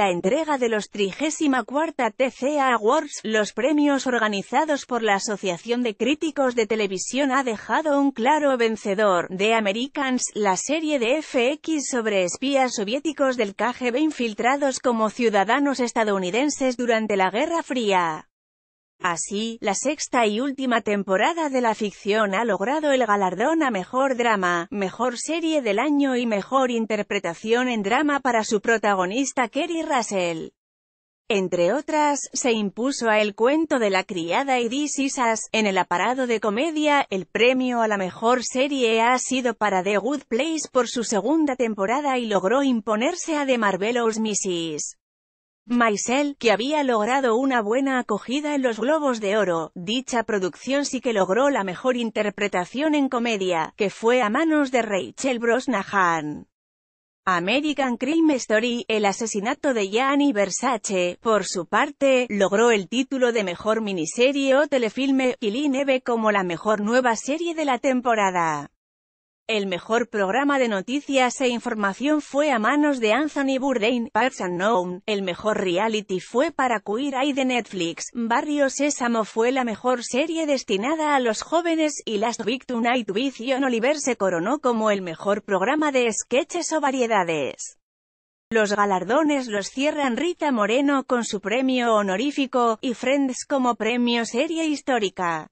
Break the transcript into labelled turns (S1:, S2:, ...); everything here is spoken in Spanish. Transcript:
S1: la entrega de los 34 TCA Awards, los premios organizados por la Asociación de Críticos de Televisión ha dejado un claro vencedor, de Americans, la serie de FX sobre espías soviéticos del KGB infiltrados como ciudadanos estadounidenses durante la Guerra Fría. Así, la sexta y última temporada de la ficción ha logrado el galardón a Mejor Drama, Mejor Serie del Año y Mejor Interpretación en Drama para su protagonista Kerry Russell. Entre otras, se impuso a El cuento de la criada y This Is Us. En el aparado de comedia, el premio a la mejor serie ha sido para The Good Place por su segunda temporada y logró imponerse a The Marvelous Mrs. Maisel, que había logrado una buena acogida en los Globos de Oro, dicha producción sí que logró la mejor interpretación en comedia, que fue a manos de Rachel Brosnahan. American Crime Story, El asesinato de Gianni Versace, por su parte, logró el título de Mejor Miniserie o Telefilme, Lee Neve como la mejor nueva serie de la temporada. El mejor programa de noticias e información fue a manos de Anthony Bourdain, Parks Unknown, El mejor reality fue para Queer Eye de Netflix. Barrio Sésamo fue la mejor serie destinada a los jóvenes y Last Week Tonight Vision Oliver se coronó como el mejor programa de sketches o variedades. Los galardones los cierran Rita Moreno con su premio honorífico, y Friends como premio serie histórica.